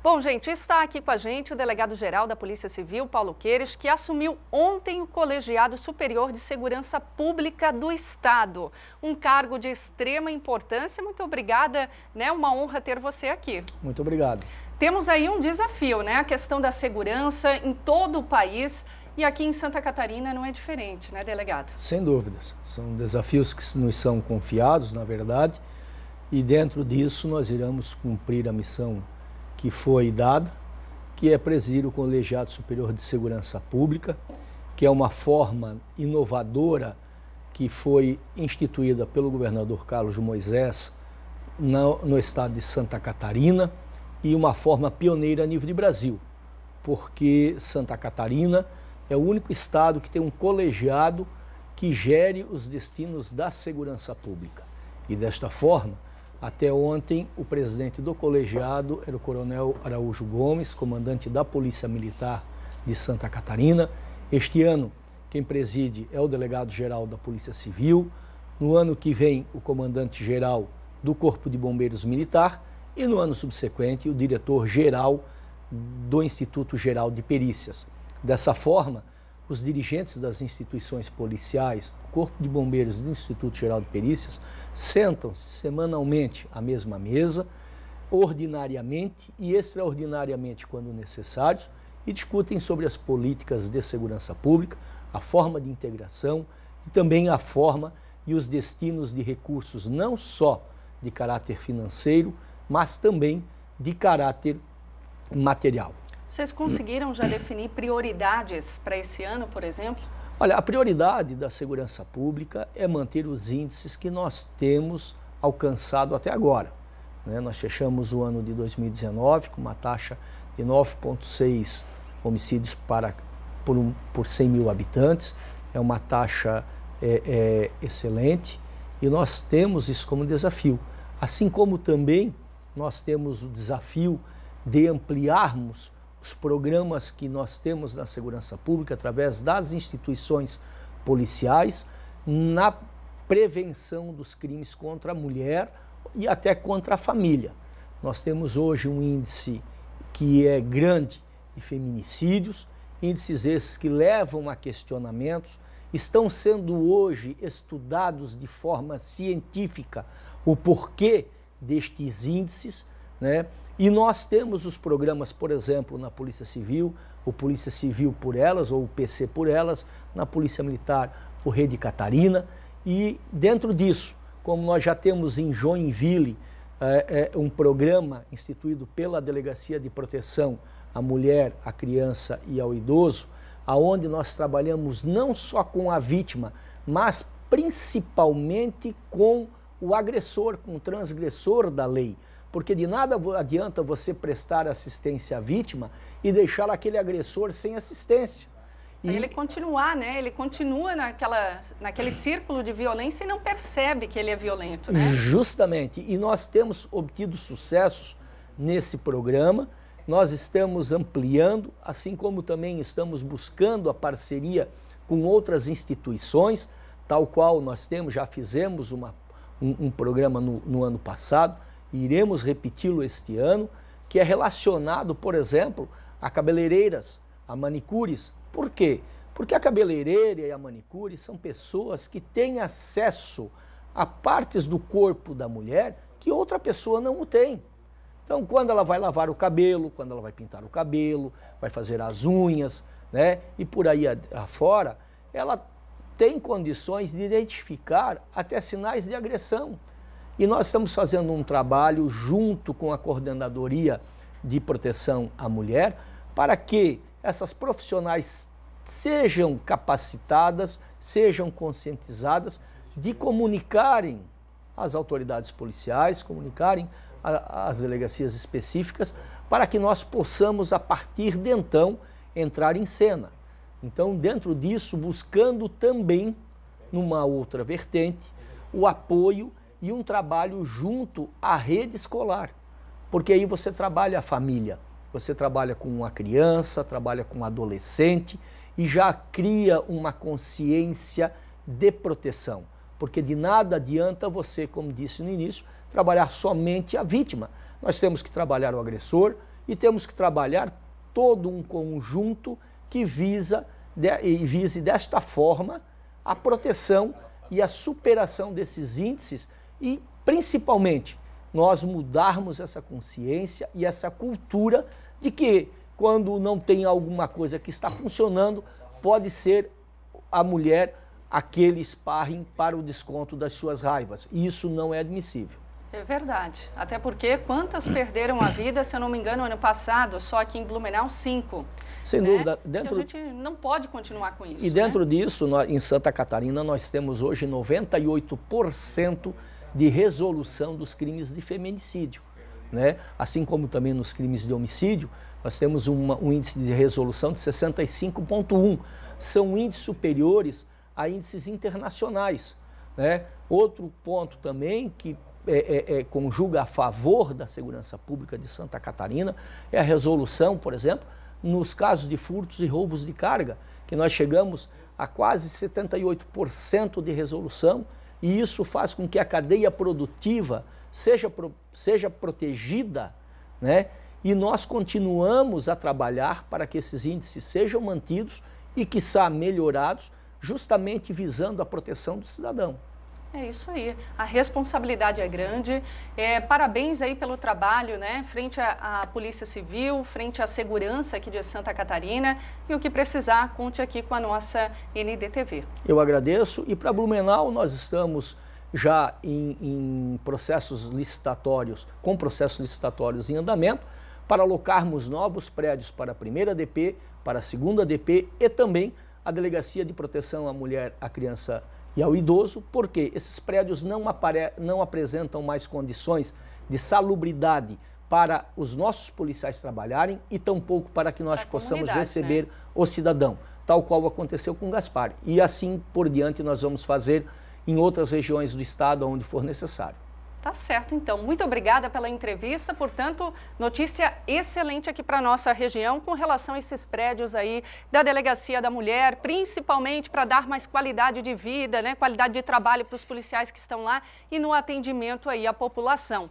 Bom, gente, está aqui com a gente o delegado-geral da Polícia Civil, Paulo Queires, que assumiu ontem o Colegiado Superior de Segurança Pública do Estado. Um cargo de extrema importância. Muito obrigada, né? Uma honra ter você aqui. Muito obrigado. Temos aí um desafio, né? A questão da segurança em todo o país. E aqui em Santa Catarina não é diferente, né, delegado? Sem dúvidas. São desafios que nos são confiados, na verdade, e dentro disso nós iremos cumprir a missão que foi dada, que é presidir o Colegiado Superior de Segurança Pública, que é uma forma inovadora que foi instituída pelo governador Carlos Moisés no, no estado de Santa Catarina e uma forma pioneira a nível de Brasil, porque Santa Catarina é o único estado que tem um colegiado que gere os destinos da segurança pública. E desta forma, até ontem, o presidente do colegiado era o Coronel Araújo Gomes, comandante da Polícia Militar de Santa Catarina. Este ano, quem preside é o delegado-geral da Polícia Civil. No ano que vem, o comandante-geral do Corpo de Bombeiros Militar. E no ano subsequente, o diretor-geral do Instituto Geral de Perícias. Dessa forma, os dirigentes das instituições policiais, Corpo de Bombeiros e do Instituto Geral de Perícias, sentam-se semanalmente à mesma mesa, ordinariamente e extraordinariamente quando necessários, e discutem sobre as políticas de segurança pública, a forma de integração e também a forma e os destinos de recursos, não só de caráter financeiro, mas também de caráter material. Vocês conseguiram já definir prioridades para esse ano, por exemplo? Olha, a prioridade da segurança pública é manter os índices que nós temos alcançado até agora. Né? Nós fechamos o ano de 2019 com uma taxa de 9,6 homicídios para, por, um, por 100 mil habitantes. É uma taxa é, é, excelente e nós temos isso como desafio. Assim como também nós temos o desafio de ampliarmos os programas que nós temos na segurança pública através das instituições policiais na prevenção dos crimes contra a mulher e até contra a família. Nós temos hoje um índice que é grande de feminicídios, índices esses que levam a questionamentos, estão sendo hoje estudados de forma científica o porquê destes índices né? E nós temos os programas, por exemplo, na Polícia Civil, o Polícia Civil por elas, ou o PC por elas, na Polícia Militar, o Rede Catarina. E dentro disso, como nós já temos em Joinville é, é, um programa instituído pela Delegacia de Proteção à Mulher, à Criança e ao Idoso, aonde nós trabalhamos não só com a vítima, mas principalmente com o agressor, com o transgressor da lei porque de nada adianta você prestar assistência à vítima e deixar aquele agressor sem assistência. E... Ele continuar, né? Ele continua naquela, naquele círculo de violência e não percebe que ele é violento, né? Justamente. E nós temos obtido sucessos nesse programa. Nós estamos ampliando, assim como também estamos buscando a parceria com outras instituições, tal qual nós temos, já fizemos uma, um, um programa no, no ano passado iremos repeti-lo este ano, que é relacionado, por exemplo, a cabeleireiras, a manicures. Por quê? Porque a cabeleireira e a manicure são pessoas que têm acesso a partes do corpo da mulher que outra pessoa não o tem. Então, quando ela vai lavar o cabelo, quando ela vai pintar o cabelo, vai fazer as unhas, né? E por aí afora, ela tem condições de identificar até sinais de agressão. E nós estamos fazendo um trabalho junto com a Coordenadoria de Proteção à Mulher para que essas profissionais sejam capacitadas, sejam conscientizadas de comunicarem às autoridades policiais, comunicarem às delegacias específicas, para que nós possamos, a partir de então, entrar em cena. Então, dentro disso, buscando também, numa outra vertente, o apoio e um trabalho junto à rede escolar, porque aí você trabalha a família, você trabalha com uma criança, trabalha com um adolescente e já cria uma consciência de proteção, porque de nada adianta você, como disse no início, trabalhar somente a vítima. Nós temos que trabalhar o agressor e temos que trabalhar todo um conjunto que visa e vise desta forma a proteção e a superação desses índices e, principalmente, nós mudarmos essa consciência e essa cultura de que, quando não tem alguma coisa que está funcionando, pode ser a mulher aquele sparring para o desconto das suas raivas. e Isso não é admissível. É verdade. Até porque quantas perderam a vida, se eu não me engano, ano passado, só aqui em Blumenau, cinco. Sem né? dúvida. Dentro... E a gente não pode continuar com isso. E dentro né? disso, em Santa Catarina, nós temos hoje 98% de resolução dos crimes de feminicídio. Né? Assim como também nos crimes de homicídio, nós temos uma, um índice de resolução de 65,1. São índices superiores a índices internacionais. Né? Outro ponto também que é, é, é, conjuga a favor da segurança pública de Santa Catarina é a resolução, por exemplo, nos casos de furtos e roubos de carga, que nós chegamos a quase 78% de resolução e isso faz com que a cadeia produtiva seja, pro, seja protegida, né? E nós continuamos a trabalhar para que esses índices sejam mantidos e, que sejam melhorados, justamente visando a proteção do cidadão. É isso aí. A responsabilidade é grande. É, parabéns aí pelo trabalho, né? Frente à, à, Polícia Civil, frente à segurança aqui de Santa Catarina. E o que precisar, conte aqui com a nossa NDTV. Eu agradeço. E para Blumenau, nós estamos já em, em processos licitatórios, com processos licitatórios em andamento, para alocarmos novos prédios para a primeira DP, para a segunda DP e também a Delegacia de Proteção à Mulher, à Criança e e ao idoso, porque esses prédios não, apare... não apresentam mais condições de salubridade para os nossos policiais trabalharem e tampouco para que nós possamos receber né? o cidadão, tal qual aconteceu com Gaspar. E assim por diante nós vamos fazer em outras regiões do estado onde for necessário. Tá certo, então. Muito obrigada pela entrevista. Portanto, notícia excelente aqui para nossa região com relação a esses prédios aí da Delegacia da Mulher, principalmente para dar mais qualidade de vida, né, qualidade de trabalho para os policiais que estão lá e no atendimento aí à população.